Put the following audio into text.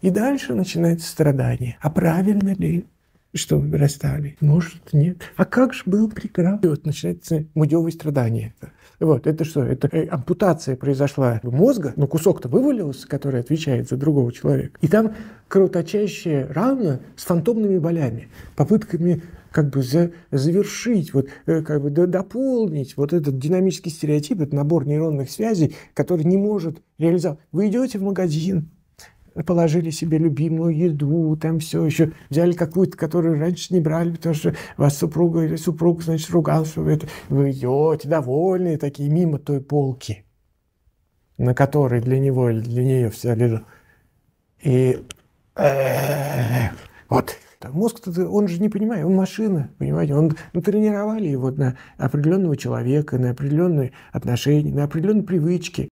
И дальше начинается страдание. А правильно ли что вы расстали? Может, нет. А как же был прекрасно? И вот начинается мудевое страдание. Вот, это что? Это э, ампутация произошла мозга, но кусок-то вывалился, который отвечает за другого человека. И там кровоточащая рана с фантомными болями, попытками как бы за, завершить, вот, э, как бы дополнить вот этот динамический стереотип, этот набор нейронных связей, который не может реализовать. Вы идете в магазин, положили себе любимую еду, там все еще, взяли какую-то, которую раньше не брали, потому что вас супруга или супруг, значит, ругал, что вы, это, вы идете довольные такие мимо той полки, на которой для него или для нее вся лежит. И э, вот мозг, он же не понимает, он машина, понимаете, он ну, тренировали его на определенного человека, на определенные отношения, на определенные привычки.